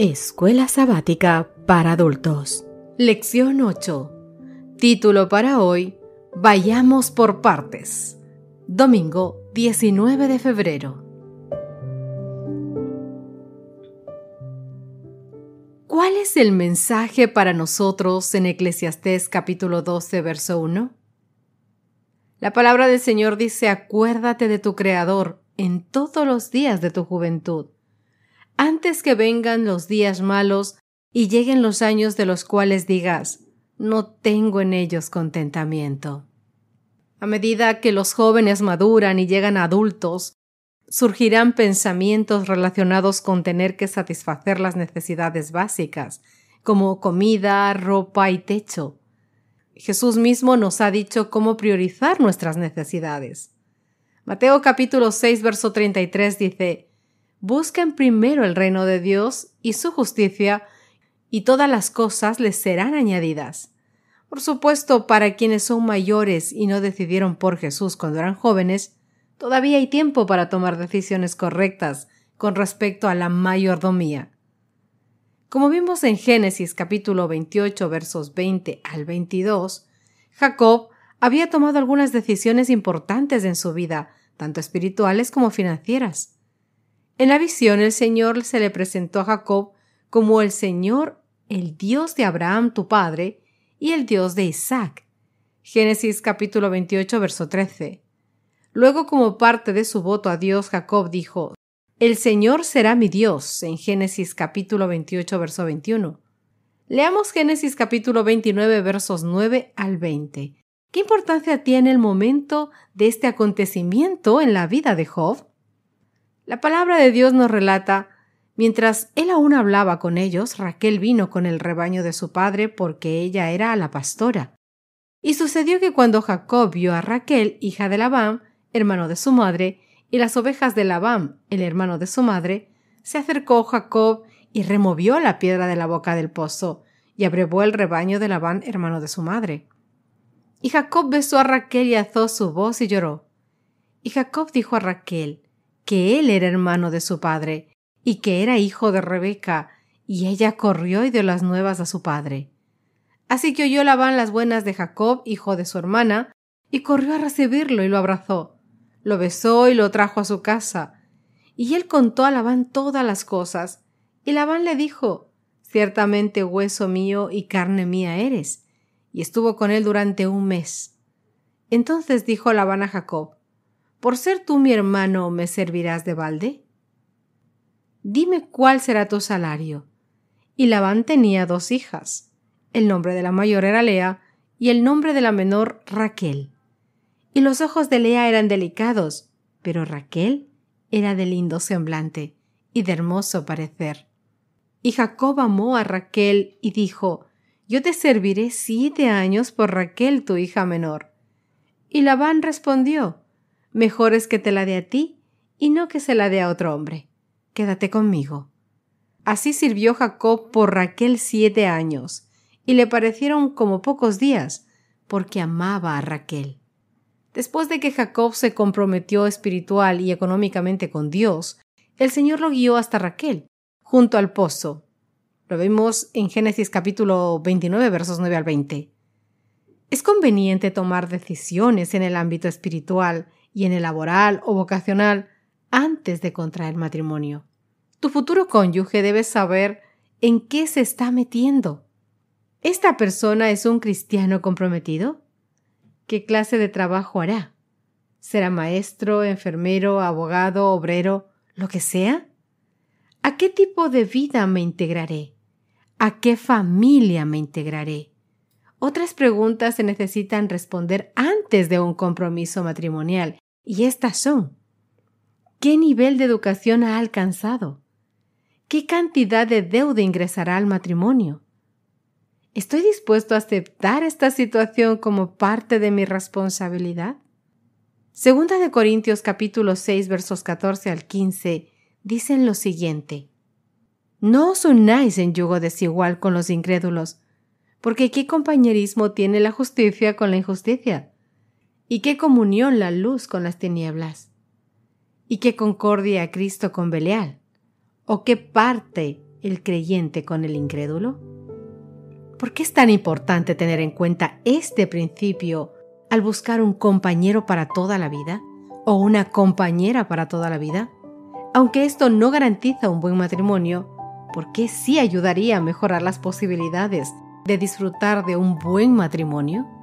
Escuela Sabática para Adultos. Lección 8. Título para hoy. Vayamos por partes. Domingo 19 de febrero. ¿Cuál es el mensaje para nosotros en Eclesiastés capítulo 12, verso 1? La palabra del Señor dice, acuérdate de tu Creador en todos los días de tu juventud antes que vengan los días malos y lleguen los años de los cuales digas, no tengo en ellos contentamiento. A medida que los jóvenes maduran y llegan a adultos, surgirán pensamientos relacionados con tener que satisfacer las necesidades básicas, como comida, ropa y techo. Jesús mismo nos ha dicho cómo priorizar nuestras necesidades. Mateo capítulo 6 verso 33 dice, busquen primero el reino de Dios y su justicia, y todas las cosas les serán añadidas. Por supuesto, para quienes son mayores y no decidieron por Jesús cuando eran jóvenes, todavía hay tiempo para tomar decisiones correctas con respecto a la mayordomía. Como vimos en Génesis capítulo 28 versos 20 al 22, Jacob había tomado algunas decisiones importantes en su vida, tanto espirituales como financieras. En la visión el Señor se le presentó a Jacob como el Señor, el Dios de Abraham tu padre, y el Dios de Isaac. Génesis capítulo 28, verso 13. Luego, como parte de su voto a Dios, Jacob dijo, El Señor será mi Dios, en Génesis capítulo 28, verso 21. Leamos Génesis capítulo 29, versos 9 al 20. ¿Qué importancia tiene el momento de este acontecimiento en la vida de Job? La palabra de Dios nos relata, mientras él aún hablaba con ellos, Raquel vino con el rebaño de su padre porque ella era la pastora. Y sucedió que cuando Jacob vio a Raquel, hija de Labán, hermano de su madre, y las ovejas de Labán, el hermano de su madre, se acercó Jacob y removió la piedra de la boca del pozo, y abrevó el rebaño de Labán, hermano de su madre. Y Jacob besó a Raquel y alzó su voz y lloró. Y Jacob dijo a Raquel, que él era hermano de su padre, y que era hijo de Rebeca, y ella corrió y dio las nuevas a su padre. Así que oyó Labán las buenas de Jacob, hijo de su hermana, y corrió a recibirlo y lo abrazó. Lo besó y lo trajo a su casa. Y él contó a Labán todas las cosas. Y Labán le dijo, Ciertamente hueso mío y carne mía eres. Y estuvo con él durante un mes. Entonces dijo Labán a Jacob, ¿Por ser tú mi hermano me servirás de balde? Dime cuál será tu salario. Y Labán tenía dos hijas. El nombre de la mayor era Lea y el nombre de la menor Raquel. Y los ojos de Lea eran delicados, pero Raquel era de lindo semblante y de hermoso parecer. Y Jacob amó a Raquel y dijo, Yo te serviré siete años por Raquel tu hija menor. Y Labán respondió, Mejor es que te la dé a ti y no que se la dé a otro hombre. Quédate conmigo. Así sirvió Jacob por Raquel siete años, y le parecieron como pocos días, porque amaba a Raquel. Después de que Jacob se comprometió espiritual y económicamente con Dios, el Señor lo guió hasta Raquel, junto al pozo. Lo vemos en Génesis capítulo 29, versos 9 al 20. Es conveniente tomar decisiones en el ámbito espiritual y en el laboral o vocacional antes de contraer matrimonio. Tu futuro cónyuge debe saber en qué se está metiendo. ¿Esta persona es un cristiano comprometido? ¿Qué clase de trabajo hará? ¿Será maestro, enfermero, abogado, obrero, lo que sea? ¿A qué tipo de vida me integraré? ¿A qué familia me integraré? Otras preguntas se necesitan responder antes de un compromiso matrimonial y estas son. ¿Qué nivel de educación ha alcanzado? ¿Qué cantidad de deuda ingresará al matrimonio? ¿Estoy dispuesto a aceptar esta situación como parte de mi responsabilidad? Segunda de Corintios capítulo 6 versos 14 al 15 dicen lo siguiente. No os unáis en yugo desigual con los incrédulos, porque ¿qué compañerismo tiene la justicia con la injusticia? y qué comunión la luz con las tinieblas, y qué concordia Cristo con Belial, o qué parte el creyente con el incrédulo. ¿Por qué es tan importante tener en cuenta este principio al buscar un compañero para toda la vida o una compañera para toda la vida? Aunque esto no garantiza un buen matrimonio, ¿por qué sí ayudaría a mejorar las posibilidades de disfrutar de un buen matrimonio?